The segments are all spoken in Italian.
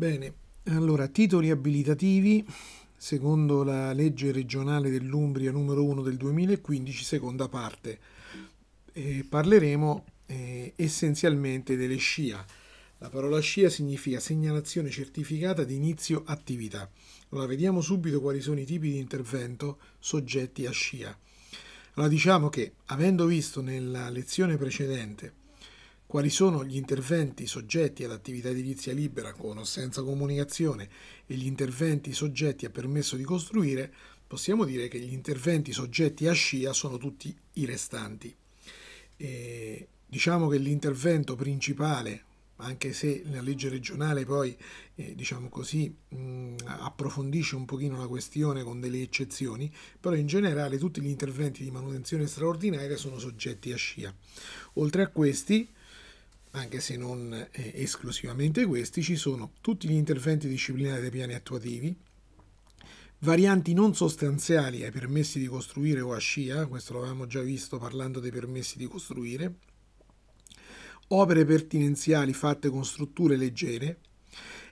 Bene, allora titoli abilitativi secondo la legge regionale dell'Umbria numero 1 del 2015, seconda parte. E parleremo eh, essenzialmente delle SCIA. La parola SCIA significa segnalazione certificata di inizio attività. Allora vediamo subito quali sono i tipi di intervento soggetti a SCIA. Allora diciamo che avendo visto nella lezione precedente quali sono gli interventi soggetti ad attività edilizia libera con o senza comunicazione e gli interventi soggetti a permesso di costruire, possiamo dire che gli interventi soggetti a scia sono tutti i restanti. E diciamo che l'intervento principale, anche se la legge regionale poi eh, diciamo così, mh, approfondisce un pochino la questione con delle eccezioni, però in generale tutti gli interventi di manutenzione straordinaria sono soggetti a scia. Oltre a questi, anche se non eh, esclusivamente questi, ci sono tutti gli interventi disciplinari dei piani attuativi, varianti non sostanziali ai permessi di costruire o a scia, questo l'avevamo già visto parlando dei permessi di costruire, opere pertinenziali fatte con strutture leggere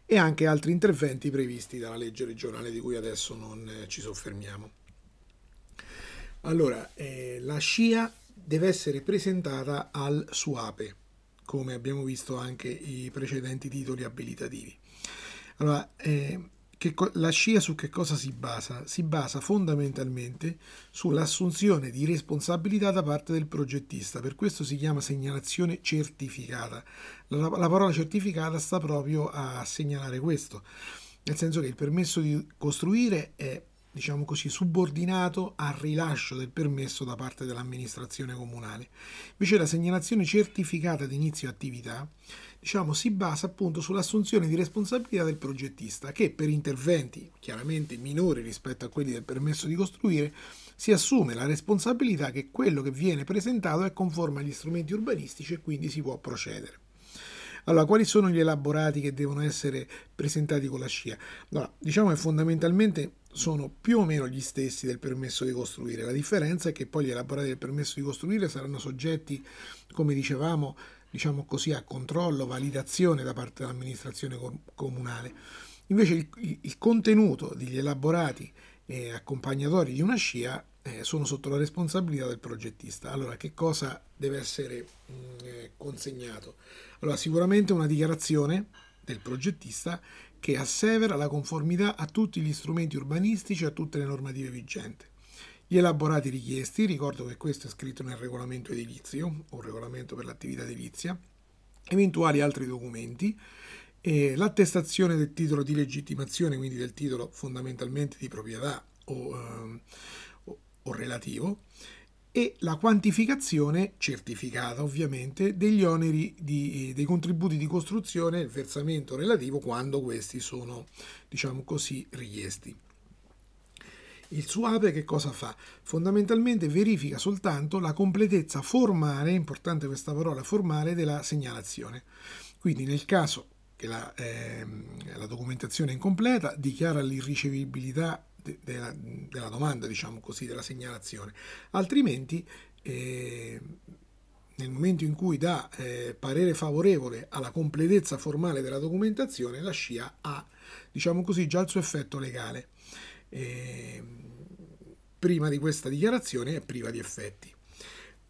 e anche altri interventi previsti dalla legge regionale di cui adesso non eh, ci soffermiamo. Allora, eh, la scia deve essere presentata al SUAPE, come abbiamo visto anche i precedenti titoli abilitativi. Allora, eh, la scia su che cosa si basa? Si basa fondamentalmente sull'assunzione di responsabilità da parte del progettista, per questo si chiama segnalazione certificata. La, la parola certificata sta proprio a segnalare questo, nel senso che il permesso di costruire è diciamo così, subordinato al rilascio del permesso da parte dell'amministrazione comunale. Invece la segnalazione certificata di inizio attività diciamo, si basa appunto sull'assunzione di responsabilità del progettista che per interventi chiaramente minori rispetto a quelli del permesso di costruire si assume la responsabilità che quello che viene presentato è conforme agli strumenti urbanistici e quindi si può procedere. Allora, quali sono gli elaborati che devono essere presentati con la scia? Allora, diciamo che fondamentalmente sono più o meno gli stessi del permesso di costruire. La differenza è che poi gli elaborati del permesso di costruire saranno soggetti, come dicevamo, diciamo così, a controllo, validazione da parte dell'amministrazione comunale. Invece il, il contenuto degli elaborati eh, accompagnatori di una scia eh, sono sotto la responsabilità del progettista. Allora, che cosa deve essere mh, mm, eh, consegnato? Allora, sicuramente una dichiarazione del progettista che assevera la conformità a tutti gli strumenti urbanistici e a tutte le normative vigenti. Gli elaborati richiesti, ricordo che questo è scritto nel regolamento edilizio o regolamento per l'attività edilizia, eventuali altri documenti, eh, l'attestazione del titolo di legittimazione, quindi del titolo fondamentalmente di proprietà o, eh, o relativo e la quantificazione, certificata ovviamente, degli oneri di, eh, dei contributi di costruzione il versamento relativo quando questi sono, diciamo così, richiesti. Il SUAPE che cosa fa? Fondamentalmente verifica soltanto la completezza formale, importante questa parola formale, della segnalazione. Quindi nel caso che la, eh, la documentazione è incompleta, dichiara l'irricevibilità della, della, domanda, diciamo così, della segnalazione. Altrimenti, eh, nel momento in cui dà eh, parere favorevole alla completezza formale della documentazione, la SCIA ha, diciamo così, già il suo effetto legale. Eh, prima di questa dichiarazione è priva di effetti.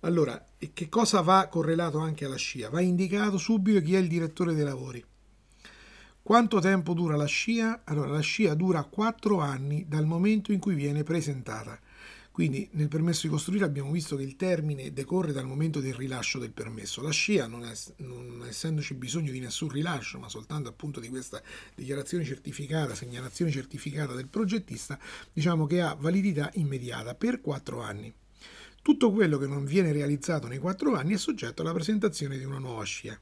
Allora, che cosa va correlato anche alla SCIA? Va indicato subito chi è il direttore dei lavori quanto tempo dura la scia? Allora, la scia dura 4 anni dal momento in cui viene presentata. Quindi nel permesso di costruire abbiamo visto che il termine decorre dal momento del rilascio del permesso. La scia, non, es non essendoci bisogno di nessun rilascio, ma soltanto appunto di questa dichiarazione certificata, segnalazione certificata del progettista, diciamo che ha validità immediata per 4 anni. Tutto quello che non viene realizzato nei 4 anni è soggetto alla presentazione di una nuova scia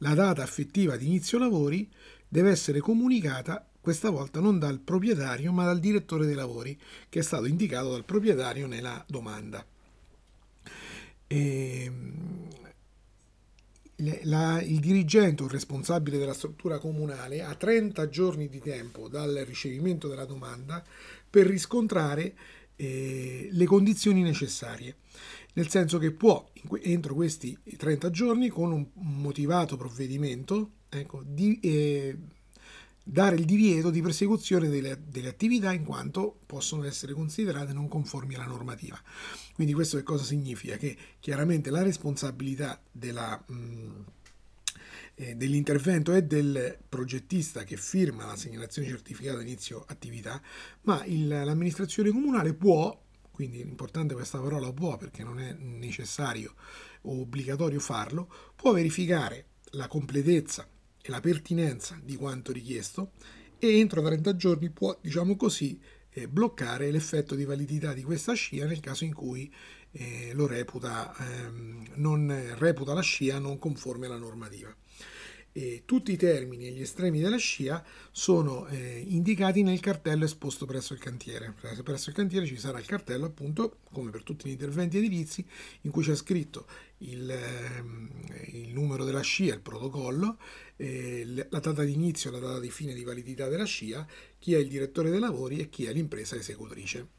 la data affettiva di inizio lavori deve essere comunicata questa volta non dal proprietario ma dal direttore dei lavori che è stato indicato dal proprietario nella domanda. Ehm, e, la, il dirigente o responsabile della struttura comunale ha 30 giorni di tempo dal ricevimento della domanda per riscontrare eh, le condizioni necessarie, nel senso che può entro questi 30 giorni con un motivato provvedimento ecco, di, eh, dare il divieto di persecuzione delle, delle, attività in quanto possono essere considerate non conformi alla normativa. Quindi questo che cosa significa? Che chiaramente la responsabilità della... Mh, mm, eh, dell'intervento è del progettista che firma la segnalazione certificata inizio attività, ma il, l'amministrazione comunale può, quindi è importante questa parola può perché non è necessario o obbligatorio farlo, può verificare la completezza e la pertinenza di quanto richiesto e entro 30 giorni può, diciamo così, eh, bloccare l'effetto di validità di questa scia nel caso in cui eh, lo reputa, ehm, non, reputa la scia non conforme alla normativa. Eh, tutti i termini e gli estremi della scia sono eh, indicati nel cartello esposto presso il cantiere. Presso il cantiere ci sarà il cartello, appunto, come per tutti gli interventi edilizi, in cui c'è scritto il, ehm, il, numero della scia, il protocollo, eh, la data di inizio, la data di fine di validità della scia, chi è il direttore dei lavori e chi è l'impresa esecutrice.